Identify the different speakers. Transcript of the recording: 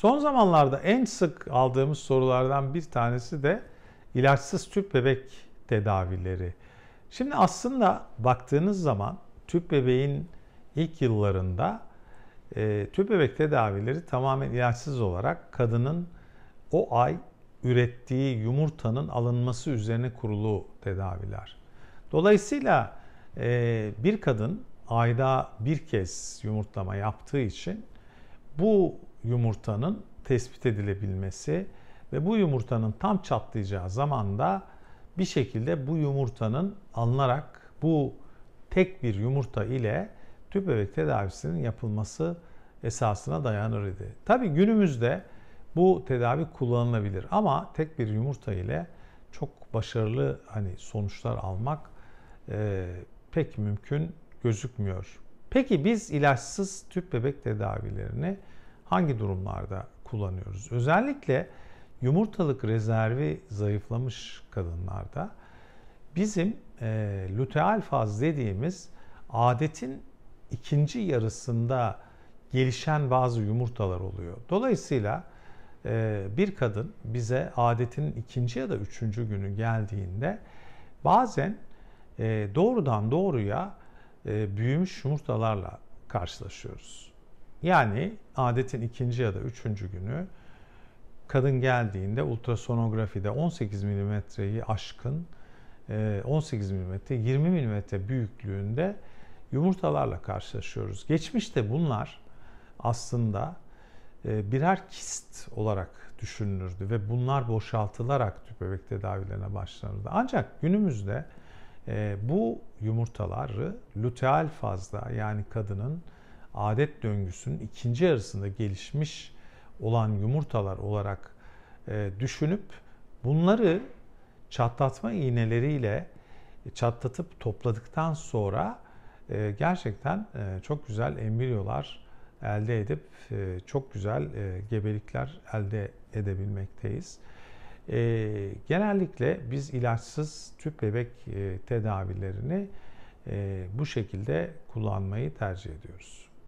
Speaker 1: Son zamanlarda en sık aldığımız sorulardan bir tanesi de ilaçsız tüp bebek tedavileri. Şimdi aslında baktığınız zaman tüp bebeğin ilk yıllarında e, tüp bebek tedavileri tamamen ilaçsız olarak kadının o ay ürettiği yumurtanın alınması üzerine kurulu tedaviler. Dolayısıyla e, bir kadın ayda bir kez yumurtlama yaptığı için bu yumurtanın tespit edilebilmesi ve bu yumurtanın tam çatlayacağı zamanda bir şekilde bu yumurtanın alınarak bu tek bir yumurta ile tüp bebek tedavisinin yapılması esasına dayanır idi. Tabi günümüzde bu tedavi kullanılabilir ama tek bir yumurta ile çok başarılı hani sonuçlar almak e, pek mümkün gözükmüyor. Peki biz ilaçsız tüp bebek tedavilerini hangi durumlarda kullanıyoruz? Özellikle yumurtalık rezervi zayıflamış kadınlarda bizim e, luteal faz dediğimiz adetin ikinci yarısında gelişen bazı yumurtalar oluyor. Dolayısıyla e, bir kadın bize adetin ikinci ya da üçüncü günü geldiğinde bazen e, doğrudan doğruya e, büyümüş yumurtalarla karşılaşıyoruz. Yani adetin ikinci ya da üçüncü günü kadın geldiğinde ultrasonografide 18 milimetreyi aşkın 18 e, milimetre 20 milimetre büyüklüğünde yumurtalarla karşılaşıyoruz. Geçmişte bunlar aslında e, birer kist olarak düşünülürdü ve bunlar boşaltılarak tüp bebek tedavilerine başlanırdı. Ancak günümüzde e, bu yumurtaları luteal fazda yani kadının adet döngüsünün ikinci yarısında gelişmiş olan yumurtalar olarak e, düşünüp bunları çatlatma iğneleriyle e, çatlatıp topladıktan sonra e, gerçekten çok güzel embriyolar elde edip çok güzel gebelikler elde edebilmekteyiz. genellikle biz ilaçsız tüp bebek tedavilerini bu şekilde kullanmayı tercih ediyoruz.